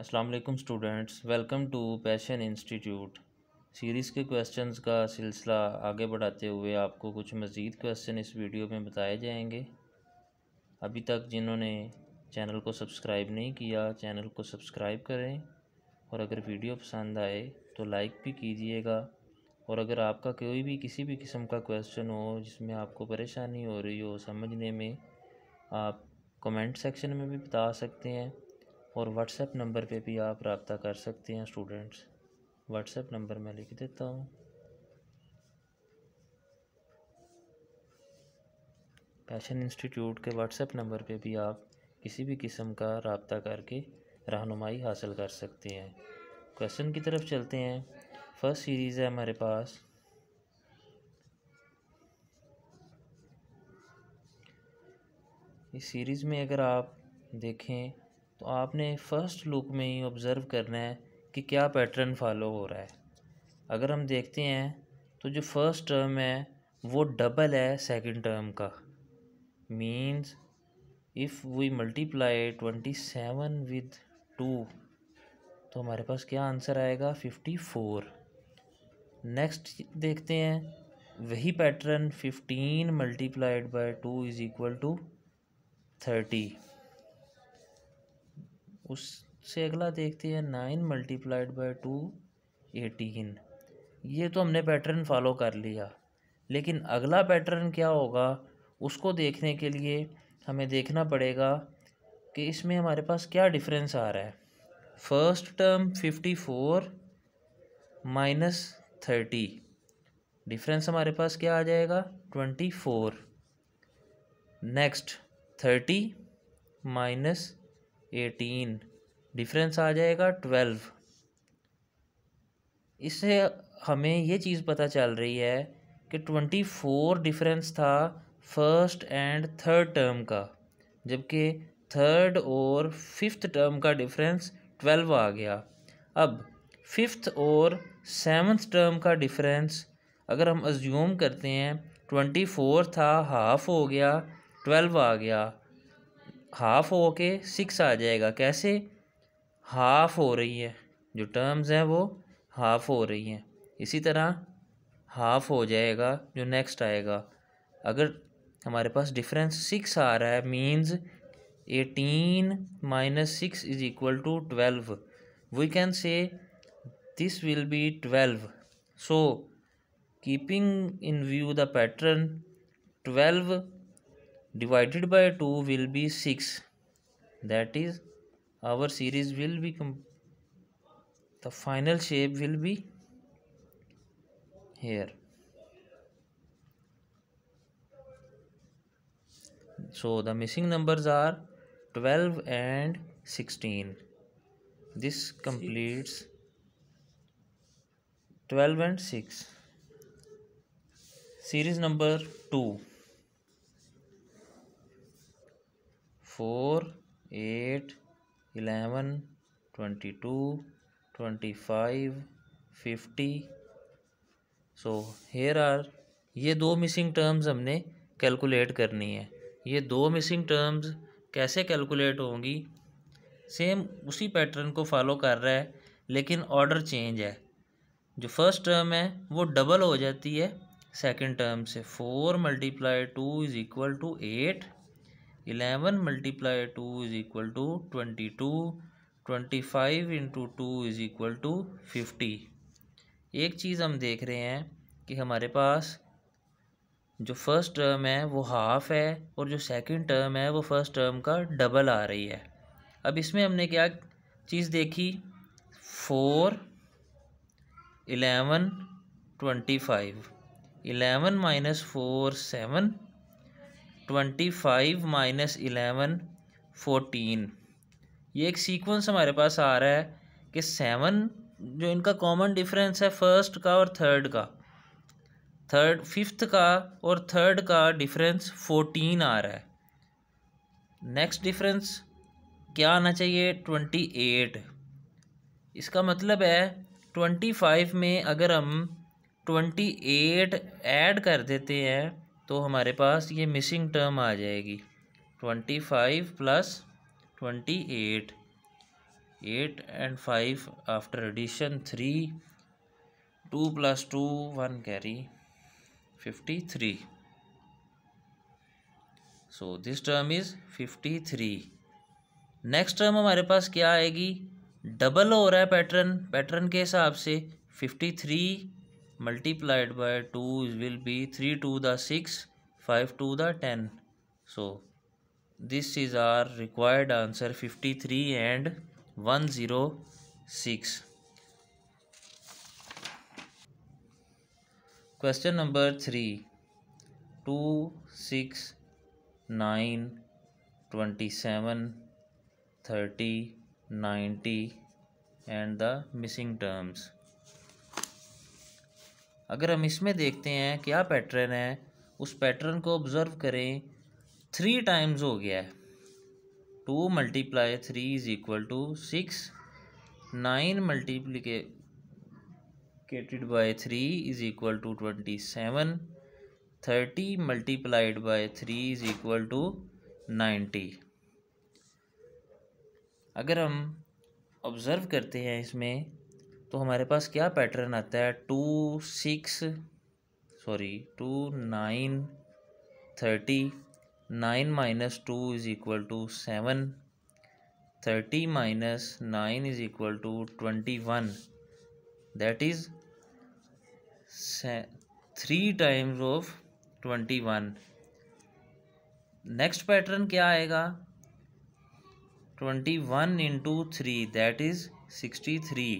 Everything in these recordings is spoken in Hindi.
अस्सलाम वालेकुम students welcome to passion institute series के क्वेश्चंस का सिलसिला आगे बढ़ाते हुए आपको कुछ मज़ीद क्वेश्चन इस वीडियो में बताए जाएंगे अभी तक जिन्होंने चैनल को सब्सक्राइब नहीं किया चैनल को सब्सक्राइब करें और अगर वीडियो पसंद आए तो लाइक भी कीजिएगा और अगर आपका कोई भी किसी भी किस्म का क्वेश्चन हो जिसमें आपको परेशानी हो रही हो समझने में आप कमेंट सेक्शन में भी बता सकते हैं और व्हाट्सएप नंबर पे भी आप रबता कर सकते हैं स्टूडेंट्स व्हाट्सएप नंबर मैं लिख देता हूँ फैशन इंस्टीट्यूट के व्हाट्सएप नंबर पे भी आप किसी भी किस्म का रबता करके रहनुमाई हासिल कर सकते हैं क्वेश्चन की तरफ चलते हैं फर्स्ट सीरीज़ है हमारे पास इस सीरीज़ में अगर आप देखें तो आपने फ़र्स्ट लुक में ही ऑब्ज़र्व करना है कि क्या पैटर्न फॉलो हो रहा है अगर हम देखते हैं तो जो फर्स्ट टर्म है वो डबल है सेकंड टर्म का means if we multiply twenty seven with two तो हमारे पास क्या आंसर आएगा फिफ्टी फोर नेक्स्ट देखते हैं वही pattern fifteen multiplied by two is equal to thirty उससे अगला देखते हैं nine multiplied by two eighteen ये तो हमने पैटर्न फॉलो कर लिया लेकिन अगला पैटर्न क्या होगा उसको देखने के लिए हमें देखना पड़ेगा कि इसमें हमारे पास क्या डिफरेंस आ रहा है first term fifty four minus thirty difference हमारे पास क्या आ जाएगा twenty four next thirty minus eighteen difference आ जाएगा ट्वेल्व इससे हमें ये चीज़ पता चल रही है कि ट्वेंटी फोर डिफरेंस था फर्स्ट एंड थर्ड टर्म का जबकि थर्ड और फिफ्थ टर्म का डिफरेंस ट्वेल्व आ गया अब फिफ्थ और सेवन्थ टर्म का डिफरेंस अगर हम अज्यूम करते हैं ट्वेंटी फोर था हाफ हो गया ट्वेल्व आ गया हाफ़ हो के सिक्स आ जाएगा कैसे हाफ़ हो रही है जो टर्म्स हैं वो हाफ़ हो रही हैं इसी तरह हाफ़ हो जाएगा जो नेक्स्ट आएगा अगर हमारे पास डिफरेंस सिक्स आ रहा है means eighteen minus six is equal to twelve we can say this will be twelve so keeping in view the pattern twelve divided by 2 will be 6 that is our series will be the final shape will be here so the missing numbers are 12 and 16 this completes 12 and 6 series number 2 four eight eleven twenty two twenty five fifty so here are ये दो मिसिंग टर्म्स हमने कैलकुलेट करनी है ये दो मिसिंग टर्म्स कैसे कैलकुलेट होंगी सेम उसी पैटर्न को फॉलो कर रहा है लेकिन ऑर्डर चेंज है जो फर्स्ट टर्म है वो डबल हो जाती है सेकंड टर्म से four multiply two is equal to eight eleven multiply two is equal to twenty two twenty five into two is equal to fifty एक चीज़ हम देख रहे हैं कि हमारे पास जो फर्स्ट टर्म है वो हाफ़ है और जो सेकंड टर्म है वो फर्स्ट टर्म का डबल आ रही है अब इसमें हमने क्या चीज़ देखी four eleven twenty five eleven minus four seven twenty five minus eleven fourteen ये एक सीक्वेंस हमारे पास आ रहा है कि सेवन जो इनका कॉमन डिफरेंस है फर्स्ट का और थर्ड का थर्ड फिफ्थ का और थर्ड का डिफरेंस फोर्टीन आ रहा है नेक्स्ट डिफरेंस क्या आना चाहिए ट्वेंटी एट इसका मतलब है ट्वेंटी फाइव में अगर हम ट्वेंटी एट ऐड कर देते हैं तो हमारे पास ये मिसिंग टर्म आ जाएगी twenty five plus twenty eight eight and five after addition three two plus two one carry fifty three so this term is fifty three next term हमारे पास क्या आएगी डबल हो रहा है पैटर्न पैटर्न के हिसाब से fifty three multiplied by 2 will be 3 to the 6 5 to the 10 so this is our required answer 53 and 106 question number 3 2 6 9 27 30 90 and the missing terms अगर हम इसमें देखते हैं क्या पैटर्न है उस पैटर्न को ऑब्ज़र्व करें थ्री टाइम्स हो गया है two multiply three is equal to six nine multiplicated by three is equal to twenty seven thirty multiplied by three is equal to ninety अगर हम ऑब्ज़र्व करते हैं इसमें तो हमारे पास क्या पैटर्न आता है two six sorry two nine thirty nine minus two is equal to seven thirty minus nine is equal to twenty one that is three times of twenty one next pattern क्या आएगा twenty one into three that is sixty three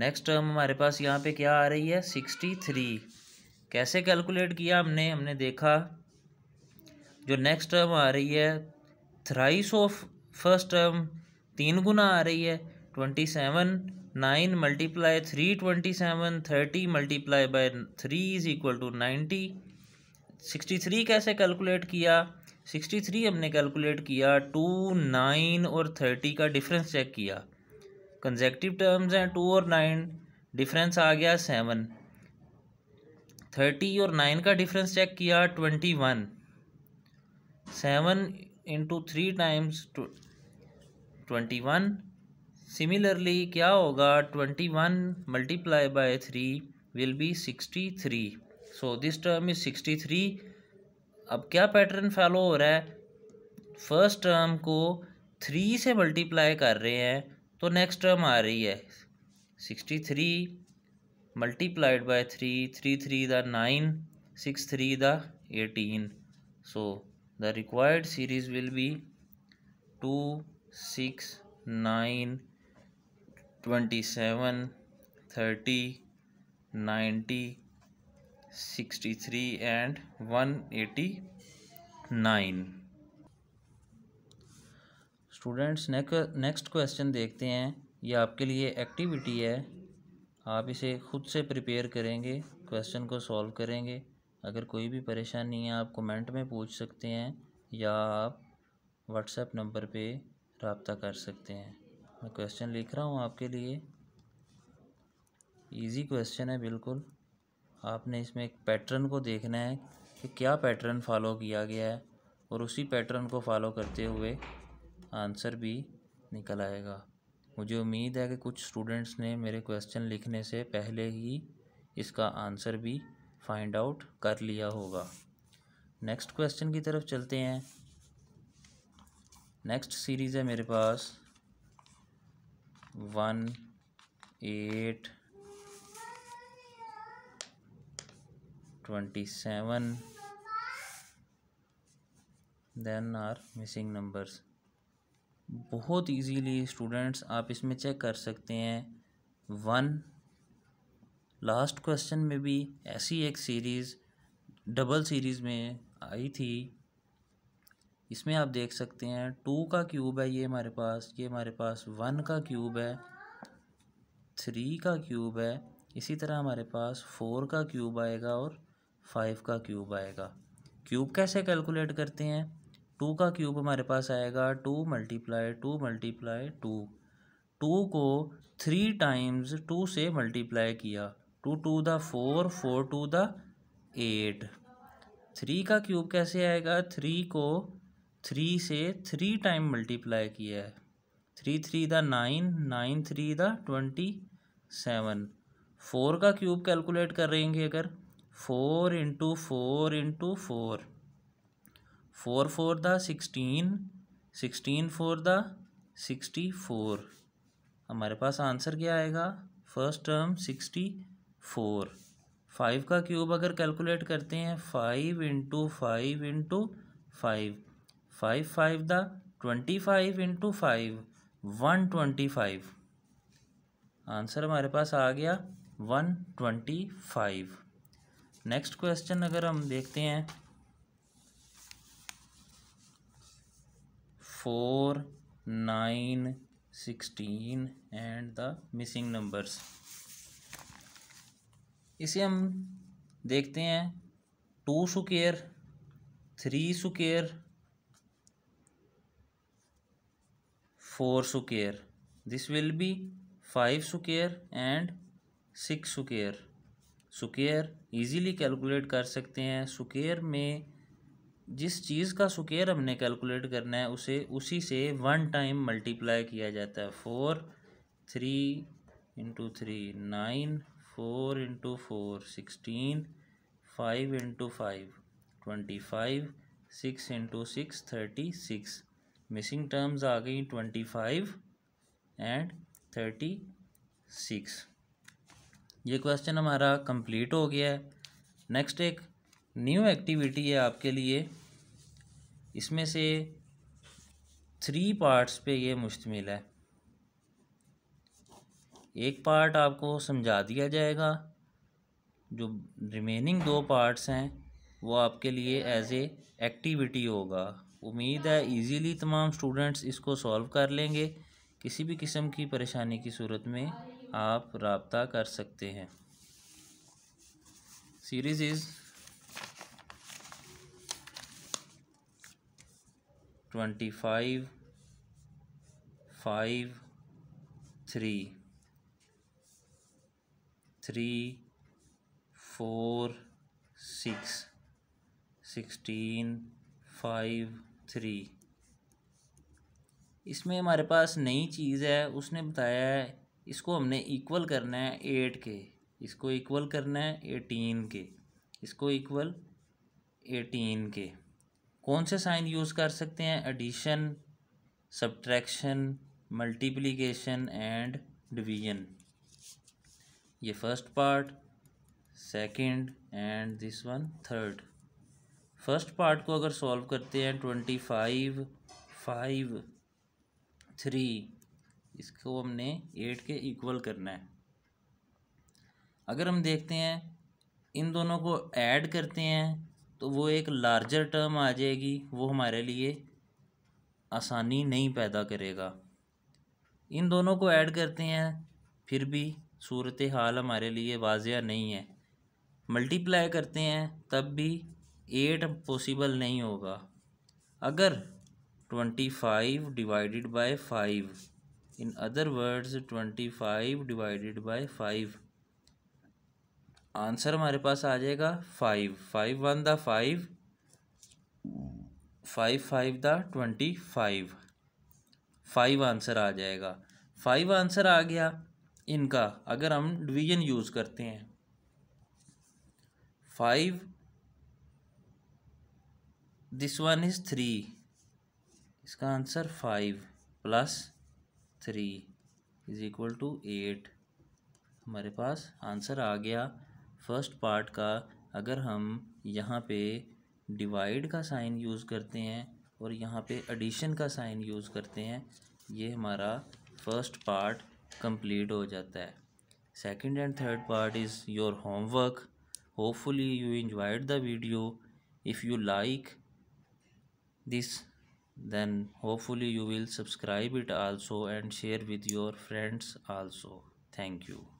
next term हमारे पास यहाँ पे क्या आ रही है सिक्सटी थ्री कैसे कैलकुलेट किया हमने हमने देखा जो नेक्स्ट टर्म आ रही है थ्राइस ऑफ फर्स्ट टर्म तीन गुना आ रही है twenty seven nine multiply three twenty seven thirty multiply by three is equal to ninety sixty three कैसे कैलकुलेट किया सिक्सटी थ्री हमने कैलकुलेट किया टू नाइन और थर्टी का डिफरेंस चेक किया कंजेक्टिव टर्म्स हैं टू और नाइन डिफरेंस आ गया सेवन थर्टी और नाइन का डिफरेंस चेक किया twenty one seven into three times twenty one similarly क्या होगा twenty one multiply by three will be sixty three so this term is sixty three अब क्या पैटर्न फॉलो हो रहा है फर्स्ट टर्म को थ्री से मल्टीप्लाई कर रहे हैं तो नेक्स्ट टर्म आ रही है sixty three multiplied by three three three the nine six three the eighteen so the required series will be two six nine twenty seven thirty ninety sixty three and one eighty nine students next question देखते हैं ये आपके लिए एक्टिविटी है आप इसे खुद से प्रिपेयर करेंगे क्वेश्चन को सॉल्व करेंगे अगर कोई भी परेशानी है आप कमेंट में पूछ सकते हैं या आप व्हाट्सएप नंबर पे रबता कर सकते हैं मैं क्वेश्चन लिख रहा हूँ आपके लिए इजी क्वेश्चन है बिल्कुल आपने इसमें एक पैटर्न को देखना है कि क्या पैटर्न फॉलो किया गया है और उसी पैटर्न को फॉलो करते हुए आंसर भी निकल आएगा मुझे उम्मीद है कि कुछ स्टूडेंट्स ने मेरे क्वेश्चन लिखने से पहले ही इसका आंसर भी फाइंड आउट कर लिया होगा नेक्स्ट क्वेश्चन की तरफ चलते हैं नेक्स्ट सीरीज़ है मेरे पास one eight twenty seven then are missing numbers बहुत इजीली स्टूडेंट्स आप इसमें चेक कर सकते हैं वन लास्ट क्वेश्चन में भी ऐसी एक सीरीज़ डबल सीरीज़ में आई थी इसमें आप देख सकते हैं टू का क्यूब है ये हमारे पास ये हमारे पास वन का क्यूब है थ्री का क्यूब है इसी तरह हमारे पास फोर का क्यूब आएगा और फाइव का क्यूब आएगा क्यूब कैसे कैलकुलेट करते हैं टू का क्यूब हमारे पास आएगा two multiply two multiply two two को थ्री टाइम्स टू से मल्टीप्लाई किया two two the four four two the eight three का क्यूब कैसे आएगा थ्री को थ्री से थ्री टाइम मल्टीप्लाई किया है three three the nine nine three the twenty seven four का क्यूब कैलकुलेट करेंगे अगर four into four into four four four sixteen sixteen sixteen four the sixty four हमारे पास आंसर क्या आएगा first term sixty four five का क्यूब अगर कैलकुलेट करते हैं five into five into five five five the twenty five into five one twenty five answer हमारे पास आ गया one twenty five next question अगर हम देखते हैं four nine sixteen and the missing numbers इसे हम देखते हैं two square three square four square this will be five square and six square square easily calculate कर सकते हैं सुकेयर में जिस चीज़ का स्क्वेयर हमने कैलकुलेट करना है उसे उसी से वन टाइम मल्टीप्लाई किया जाता है four three into three nine four into four sixteen five into five twenty five six into six thirty six missing terms आ गई twenty five and thirty six ये क्वेश्चन हमारा कंप्लीट हो गया है नेक्स्ट एक न्यू एक्टिविटी है आपके लिए इसमें से थ्री पार्ट्स पे ये मुश्तमिल है एक पार्ट आपको समझा दिया जाएगा जो रिमेनिंग दो पार्ट्स हैं वो आपके लिए एज ए एक्टिविटी होगा उम्मीद है इजीली तमाम स्टूडेंट्स इसको सॉल्व कर लेंगे किसी भी किस्म की परेशानी की सूरत में आप रबता कर सकते हैं series is twenty five five three three four six sixteen five three इसमें हमारे पास नई चीज़ है उसने बताया है इसको हमने इक्वल करना है एट के इसको इक्वल करना है एटीन के इसको इक्वल एटीन के कौन से साइन यूज़ कर सकते हैं addition subtraction multiplication and division ये first part second and this one third first part को अगर सॉल्व करते हैं ट्वेंटी फाइव फाइव थ्री इसको हमने एट के इक्वल करना है अगर हम देखते हैं इन दोनों को ऐड करते हैं तो वो एक लार्जर टर्म आ जाएगी वो हमारे लिए आसानी नहीं पैदा करेगा इन दोनों को ऐड करते हैं फिर भी सूरत हाल हमारे लिए वाजिया नहीं है मल्टीप्लाई करते हैं तब भी एट पॉसिबल नहीं होगा अगर twenty five divided by five in other words twenty five divided by five answer हमारे पास आ जाएगा five five one the five five five the twenty five five answer आ जाएगा फाइव आंसर आ गया इनका अगर हम डिवीजन यूज़ करते हैं five this one is three इसका answer five plus three is equal to eight हमारे पास आंसर आ गया फर्स्ट पार्ट का अगर हम यहाँ पे डिवाइड का साइन यूज़ करते हैं और यहाँ पे एडिशन का साइन यूज़ करते हैं ये हमारा फर्स्ट पार्ट कंप्लीट हो जाता है second and third part is your homework hopefully you enjoyed the video if you like this then hopefully you will subscribe it also and share with your friends also thank you